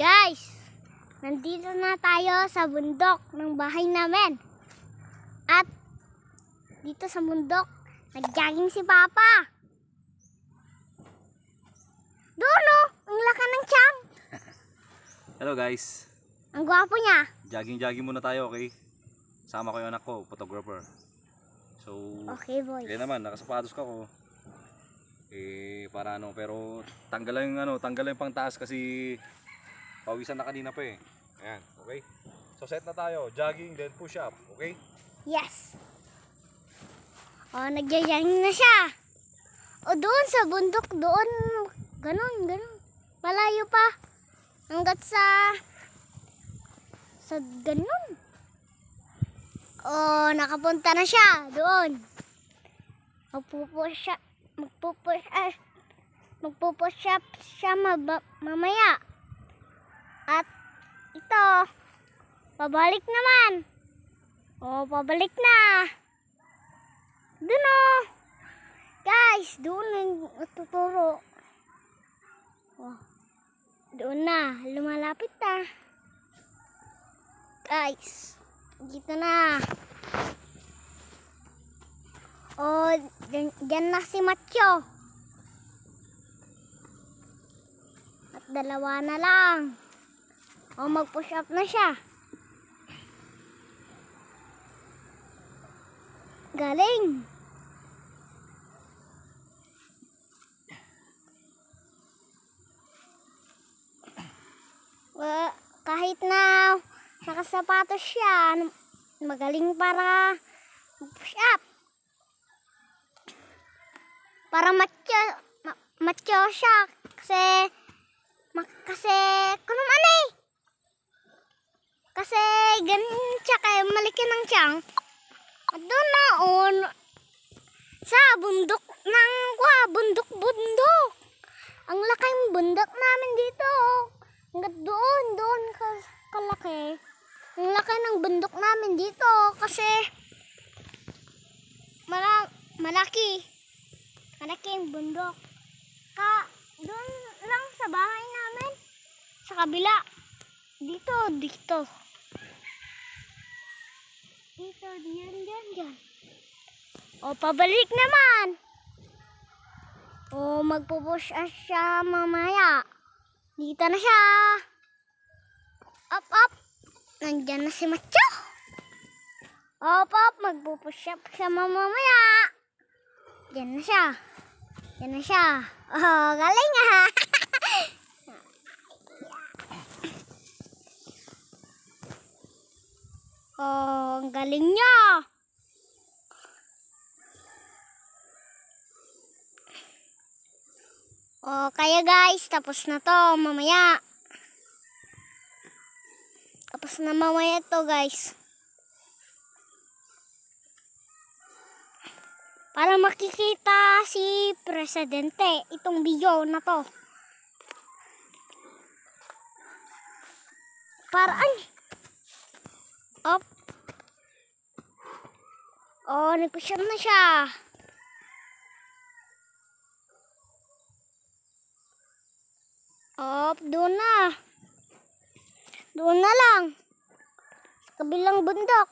Guys, nandito na tayo sa bundok ng bahay namin. At dito sa bundok, nagjaging si Papa. Doon no, oh, ang laka ng tiyan. Hello guys. Ang gwapo niya. Jaging-jaging muna tayo, okay? Sama ko yung anak ko, photographer. So, okay boy. Kaya naman, nakasapatos ka ko. Eh, para ano, pero tanggal lang yung ano, tanggal lang yung pangtaas kasi Pawisan na kanina pa eh. Ayan, okay? So set na tayo. Jogging, then push-up. Okay? Yes. Oh, nagyayang na siya. O, oh, doon sa bundok, doon. Ganon, ganon. Malayo pa. Hanggat sa... Sa ganon. Oh, nakapunta na siya. Doon. Magpupush siya. Magpupush, ah, magpupush siya, siya maba, mamaya. At ito, pabalik naman. O, pabalik na. Doon o. Guys, doon yung tuturo. O, doon na. Lumalapit na. Guys, dito na. O, dyan, dyan na si Macho. At dalawa na lang. O, oh, mag-push up na siya. Galing! Well, kahit na nakasapatos siya, magaling para push up. Para macho, ma macho siya. Kasi, ma kasi, kung ano kasi ganun tsak eh, malaki ng tiyang. At doon naon, oh, sa bundok ng kwa, bundok-bundok. Ang laking bundok namin dito. Oh. Hanggat doon, doon kalaki. Ang laki ng bundok namin dito oh, kasi mala malaki. Malaki ang bundok. Ka, doon lang sa bahay namin. Sa kabila. Dito, dito. Dito, diyan, diyan, diyan. O, pabalik naman. O, magpupush up siya mamaya. Dito na siya. Up, up. Nandyan na si Macho. Up, up. Magpupush up siya mamaya. Diyan na siya. Diyan na siya. O, galing ha. Ah. Oh, ang galing niya. Oh, kaya guys, tapos na to mamaya. Tapos na mamaya to guys. Para makikita si Presidente itong video na to. Para, ay, Up. Oh, nagpasyam na siya. Up, doon na. Doon na lang. Sa kabilang bundok.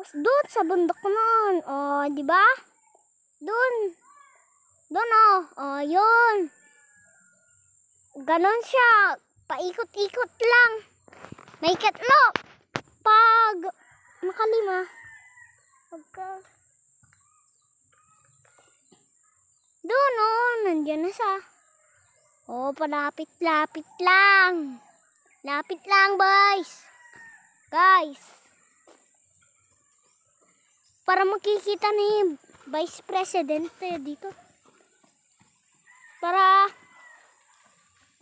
Mas doon sa bundok noon. Oh, di ba? Doon. Doon oh. Oh, yun. Ganon siya. Paikot-ikot lang. May katlo pag makalima, pagka, doon o, oh, nandiyan na sa, o, oh, palapit-lapit lang, lapit lang boys, guys, para makikita ni Vice President dito, para,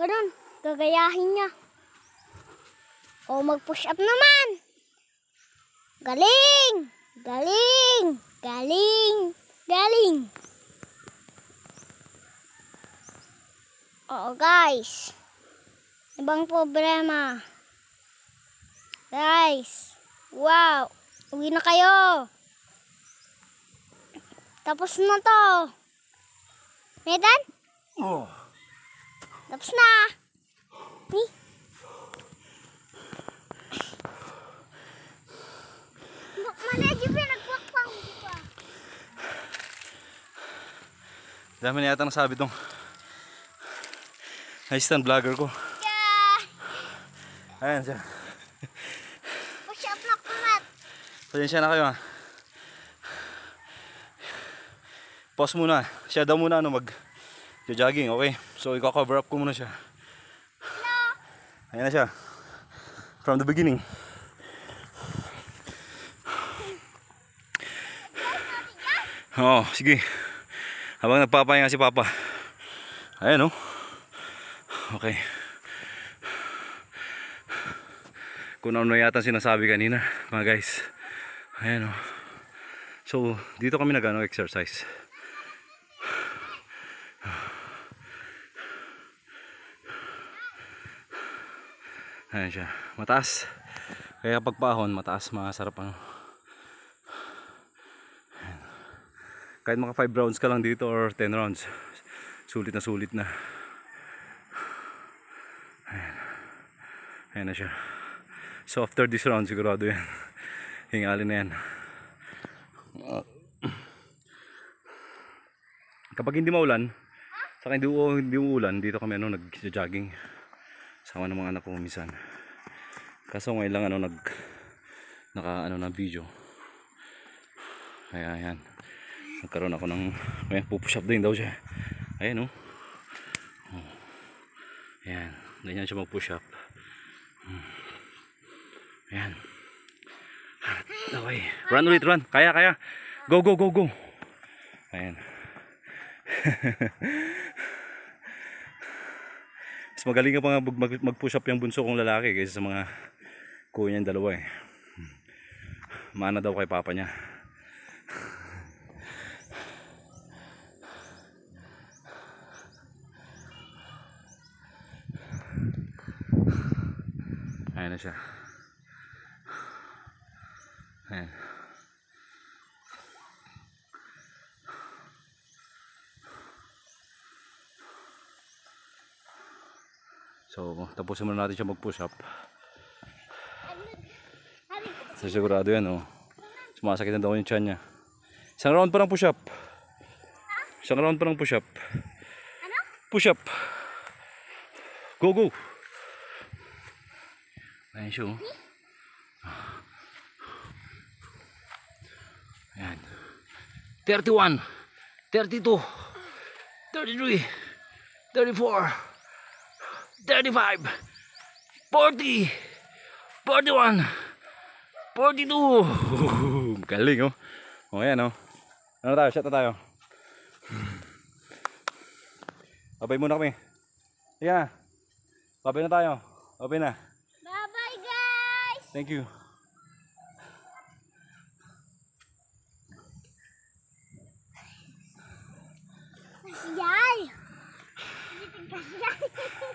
ganun, gagayahin niya, o, oh, mag-push up naman, Galing! Galing! Galing! Galing! Oh guys. Ibang problema. Guys. Wow. Uwi na kayo. Tapos na to. Medan? Oh. Tapos na. Ni? Dami na yata nasabi tong assistant vlogger ko. Yeah. Ayan siya. Push-up na kumat. Pasensya na kayo ha. Ah. Pause muna. Siya daw muna ano mag jogging, okay? So, i-cover up ko muna siya. Hello. Ayan na siya. From the beginning. Oh, sige habang nagpapahinga si Papa ayan oh. okay kung ano yata sinasabi kanina mga guys ayan oh. so dito kami nagano exercise ayan siya mataas kaya kapag paahon mataas masarap ang kahit maka 5 rounds ka lang dito or 10 rounds sulit na sulit na ayan ayan na siya so after this round sigurado yan hingalin na yan ah. kapag hindi maulan sa akin hindi, hindi uulan dito kami ano nag-jogging sama ng mga anak ko minsan kaso ngayon lang ano nag naka ano na video kaya ayan nagkaroon ako ng ayan pupush up din daw siya ayan o oh. ayan ganyan siya mag push up ayan okay run ulit run kaya kaya go go go go ayan mas magaling ka pa nga mag, mag push up yung bunso kong lalaki kaysa sa mga kuya niyang dalawa eh hmm. mana daw kay papa niya Ayan na siya. Ayan. So, tapusin muna natin siya mag-push up. So, sigurado yan, oh. Sumasakit na daw yung chan niya. Isang round pa ng push up. Isang round pa ng push up. Ano? Push up. Go, go. Ah. Ayan siya oh. Ayan. 31, 32, 33, 34, 35, 40, 41, 42. Galing oh. Oh ayan oh. Ano tayo? Shot na tayo. Abay muna kami. Sige na. na tayo. Babay na. Thank you. Yeah.